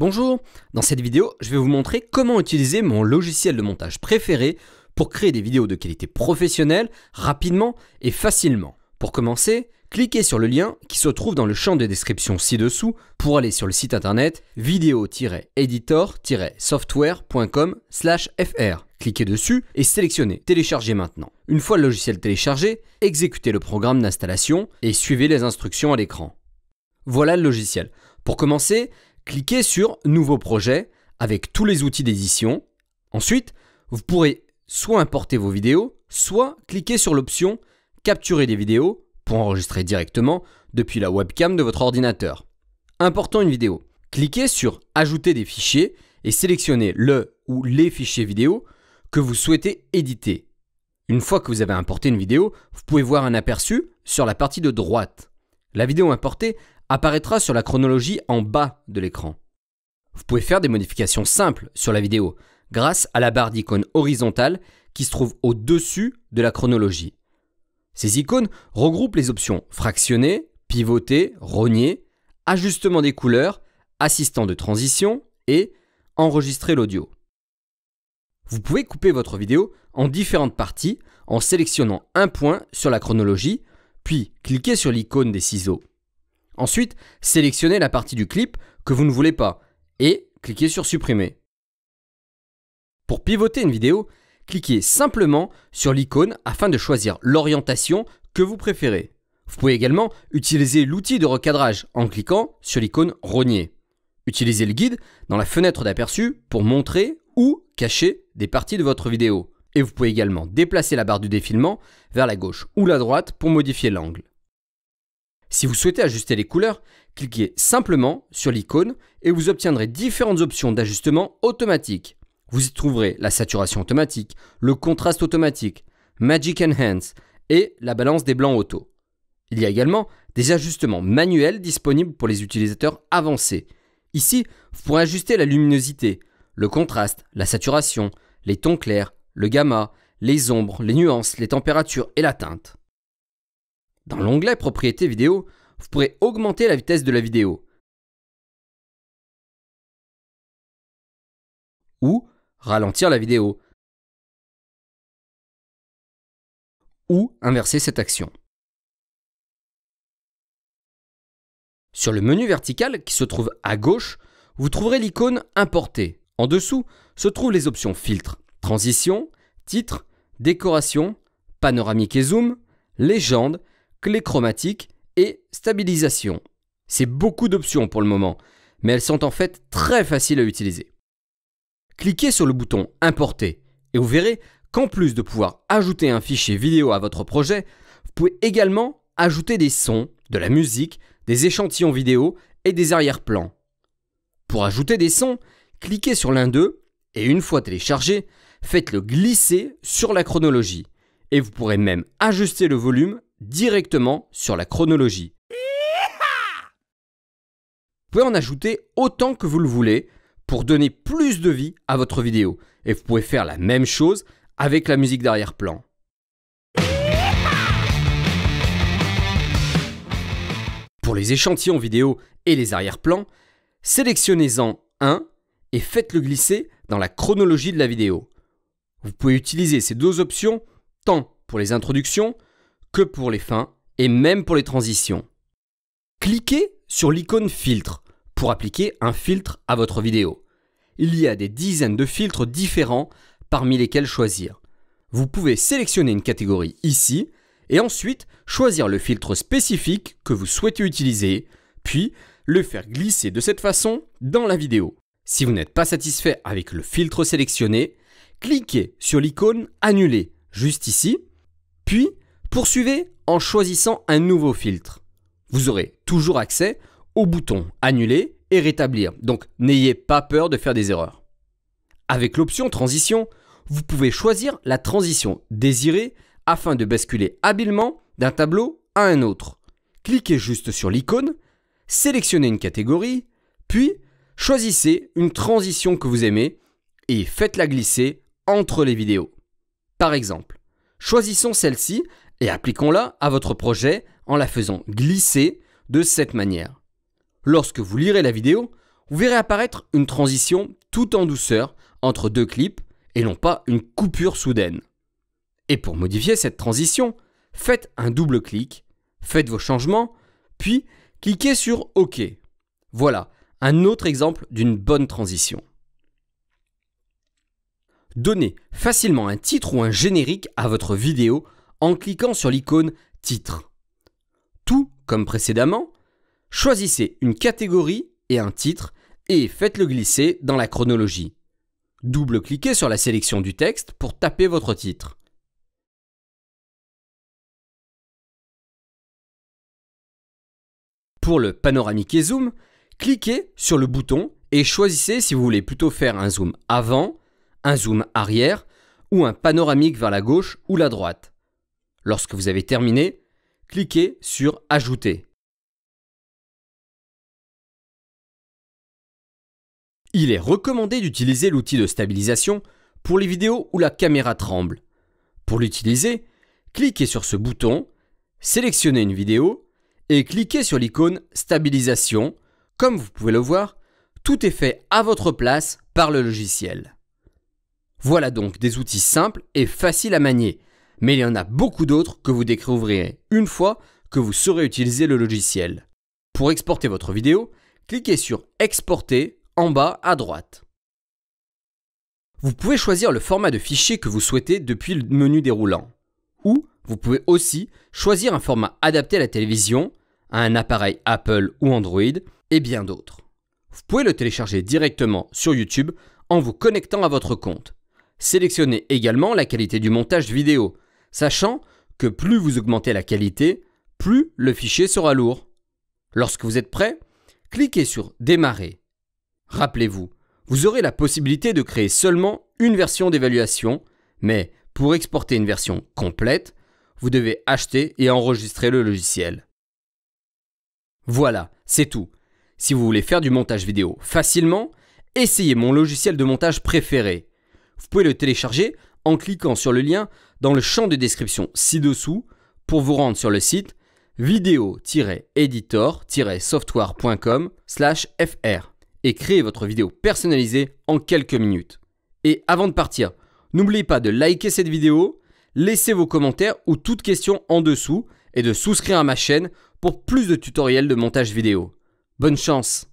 Bonjour, dans cette vidéo, je vais vous montrer comment utiliser mon logiciel de montage préféré pour créer des vidéos de qualité professionnelle rapidement et facilement. Pour commencer, cliquez sur le lien qui se trouve dans le champ de description ci-dessous pour aller sur le site internet vidéo-editor-software.com/fr. Cliquez dessus et sélectionnez Télécharger maintenant. Une fois le logiciel téléchargé, exécutez le programme d'installation et suivez les instructions à l'écran. Voilà le logiciel. Pour commencer, cliquez sur Nouveau projet avec tous les outils d'édition. Ensuite, vous pourrez soit importer vos vidéos, soit cliquer sur l'option Capturer des vidéos pour enregistrer directement depuis la webcam de votre ordinateur. Importons une vidéo. Cliquez sur Ajouter des fichiers et sélectionnez le ou les fichiers vidéo que vous souhaitez éditer. Une fois que vous avez importé une vidéo, vous pouvez voir un aperçu sur la partie de droite. La vidéo importée apparaîtra sur la chronologie en bas de l'écran. Vous pouvez faire des modifications simples sur la vidéo grâce à la barre d'icônes horizontale qui se trouve au-dessus de la chronologie. Ces icônes regroupent les options fractionner, pivoter, rogner, ajustement des couleurs, assistant de transition et enregistrer l'audio. Vous pouvez couper votre vidéo en différentes parties en sélectionnant un point sur la chronologie, puis cliquer sur l'icône des ciseaux Ensuite, sélectionnez la partie du clip que vous ne voulez pas et cliquez sur supprimer. Pour pivoter une vidéo, cliquez simplement sur l'icône afin de choisir l'orientation que vous préférez. Vous pouvez également utiliser l'outil de recadrage en cliquant sur l'icône rogner. Utilisez le guide dans la fenêtre d'aperçu pour montrer ou cacher des parties de votre vidéo. Et vous pouvez également déplacer la barre du défilement vers la gauche ou la droite pour modifier l'angle. Si vous souhaitez ajuster les couleurs, cliquez simplement sur l'icône et vous obtiendrez différentes options d'ajustement automatique. Vous y trouverez la saturation automatique, le contraste automatique, Magic Enhance et la balance des blancs auto. Il y a également des ajustements manuels disponibles pour les utilisateurs avancés. Ici, vous pourrez ajuster la luminosité, le contraste, la saturation, les tons clairs, le gamma, les ombres, les nuances, les températures et la teinte. Dans l'onglet Propriétés vidéo, vous pourrez augmenter la vitesse de la vidéo ou ralentir la vidéo ou inverser cette action. Sur le menu vertical qui se trouve à gauche, vous trouverez l'icône Importer. En dessous se trouvent les options Filtre, Transition, Titre, Décoration, Panoramique et Zoom, Légende clé chromatique et stabilisation. C'est beaucoup d'options pour le moment, mais elles sont en fait très faciles à utiliser. Cliquez sur le bouton Importer et vous verrez qu'en plus de pouvoir ajouter un fichier vidéo à votre projet, vous pouvez également ajouter des sons, de la musique, des échantillons vidéo et des arrière-plans. Pour ajouter des sons, cliquez sur l'un d'eux et une fois téléchargé, faites-le glisser sur la chronologie et vous pourrez même ajuster le volume directement sur la chronologie. Vous pouvez en ajouter autant que vous le voulez pour donner plus de vie à votre vidéo. Et vous pouvez faire la même chose avec la musique d'arrière-plan. Pour les échantillons vidéo et les arrière-plans, sélectionnez-en un et faites-le glisser dans la chronologie de la vidéo. Vous pouvez utiliser ces deux options tant pour les introductions que pour les fins et même pour les transitions. Cliquez sur l'icône filtre pour appliquer un filtre à votre vidéo. Il y a des dizaines de filtres différents parmi lesquels choisir. Vous pouvez sélectionner une catégorie ici et ensuite choisir le filtre spécifique que vous souhaitez utiliser, puis le faire glisser de cette façon dans la vidéo. Si vous n'êtes pas satisfait avec le filtre sélectionné, cliquez sur l'icône Annuler juste ici, puis Poursuivez en choisissant un nouveau filtre. Vous aurez toujours accès au bouton Annuler et Rétablir, donc n'ayez pas peur de faire des erreurs. Avec l'option Transition, vous pouvez choisir la transition désirée afin de basculer habilement d'un tableau à un autre. Cliquez juste sur l'icône, sélectionnez une catégorie, puis choisissez une transition que vous aimez et faites-la glisser entre les vidéos. Par exemple, choisissons celle-ci et appliquons-la à votre projet en la faisant glisser de cette manière. Lorsque vous lirez la vidéo, vous verrez apparaître une transition tout en douceur entre deux clips et non pas une coupure soudaine. Et pour modifier cette transition, faites un double clic, faites vos changements, puis cliquez sur OK. Voilà un autre exemple d'une bonne transition. Donnez facilement un titre ou un générique à votre vidéo en cliquant sur l'icône Titre. Tout comme précédemment, choisissez une catégorie et un titre et faites-le glisser dans la chronologie. Double-cliquez sur la sélection du texte pour taper votre titre. Pour le panoramique et zoom, cliquez sur le bouton et choisissez si vous voulez plutôt faire un zoom avant, un zoom arrière ou un panoramique vers la gauche ou la droite. Lorsque vous avez terminé, cliquez sur Ajouter. Il est recommandé d'utiliser l'outil de stabilisation pour les vidéos où la caméra tremble. Pour l'utiliser, cliquez sur ce bouton, sélectionnez une vidéo et cliquez sur l'icône Stabilisation. Comme vous pouvez le voir, tout est fait à votre place par le logiciel. Voilà donc des outils simples et faciles à manier mais il y en a beaucoup d'autres que vous découvrirez une fois que vous saurez utiliser le logiciel. Pour exporter votre vidéo, cliquez sur Exporter en bas à droite. Vous pouvez choisir le format de fichier que vous souhaitez depuis le menu déroulant. Ou vous pouvez aussi choisir un format adapté à la télévision, à un appareil Apple ou Android et bien d'autres. Vous pouvez le télécharger directement sur YouTube en vous connectant à votre compte. Sélectionnez également la qualité du montage vidéo, sachant que plus vous augmentez la qualité, plus le fichier sera lourd. Lorsque vous êtes prêt, cliquez sur Démarrer. Rappelez-vous, vous aurez la possibilité de créer seulement une version d'évaluation, mais pour exporter une version complète, vous devez acheter et enregistrer le logiciel. Voilà, c'est tout. Si vous voulez faire du montage vidéo facilement, essayez mon logiciel de montage préféré. Vous pouvez le télécharger en cliquant sur le lien dans le champ de description ci-dessous pour vous rendre sur le site vidéo-editor-software.com fr et créer votre vidéo personnalisée en quelques minutes. Et avant de partir, n'oubliez pas de liker cette vidéo, laissez vos commentaires ou toutes questions en dessous et de souscrire à ma chaîne pour plus de tutoriels de montage vidéo. Bonne chance